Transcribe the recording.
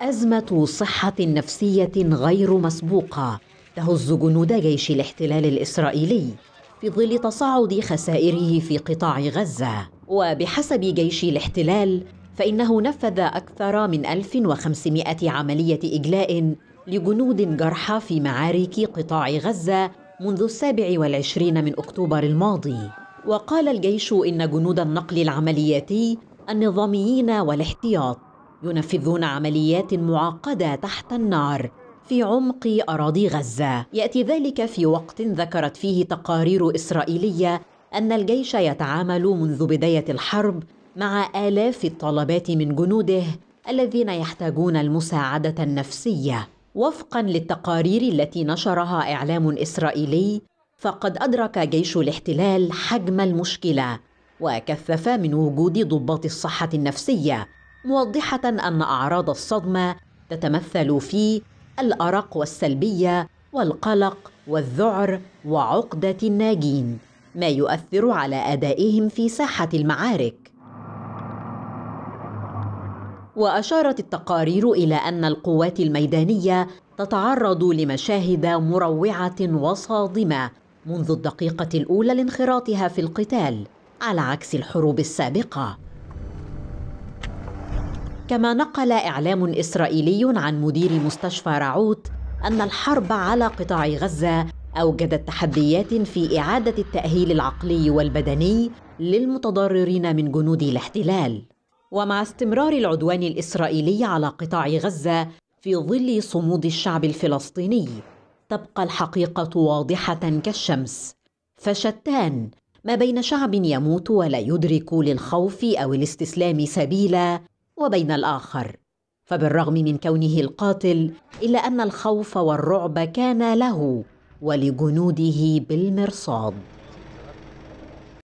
أزمة صحة نفسية غير مسبوقة تهز جنود جيش الاحتلال الإسرائيلي في ظل تصاعد خسائره في قطاع غزة وبحسب جيش الاحتلال فإنه نفذ أكثر من 1500 عملية إجلاء لجنود جرحى في معارك قطاع غزة منذ السابع والعشرين من أكتوبر الماضي وقال الجيش إن جنود النقل العملياتي النظاميين والاحتياط ينفذون عمليات معقده تحت النار في عمق اراضي غزه ياتي ذلك في وقت ذكرت فيه تقارير اسرائيليه ان الجيش يتعامل منذ بدايه الحرب مع الاف الطلبات من جنوده الذين يحتاجون المساعده النفسيه وفقا للتقارير التي نشرها اعلام اسرائيلي فقد ادرك جيش الاحتلال حجم المشكله وكثف من وجود ضباط الصحه النفسيه موضحة أن أعراض الصدمة تتمثل في الأرق والسلبية والقلق والذعر وعقدة الناجين ما يؤثر على أدائهم في ساحة المعارك واشارت التقارير الى ان القوات الميدانيه تتعرض لمشاهد مروعه وصادمه منذ الدقيقه الاولى لانخراطها في القتال على عكس الحروب السابقه كما نقل إعلام إسرائيلي عن مدير مستشفى رعوت أن الحرب على قطاع غزة أوجدت تحديات في إعادة التأهيل العقلي والبدني للمتضررين من جنود الاحتلال ومع استمرار العدوان الإسرائيلي على قطاع غزة في ظل صمود الشعب الفلسطيني تبقى الحقيقة واضحة كالشمس فشتان ما بين شعب يموت ولا يدرك للخوف أو الاستسلام سبيلا وبين الاخر فبالرغم من كونه القاتل الا ان الخوف والرعب كان له ولجنوده بالمرصاد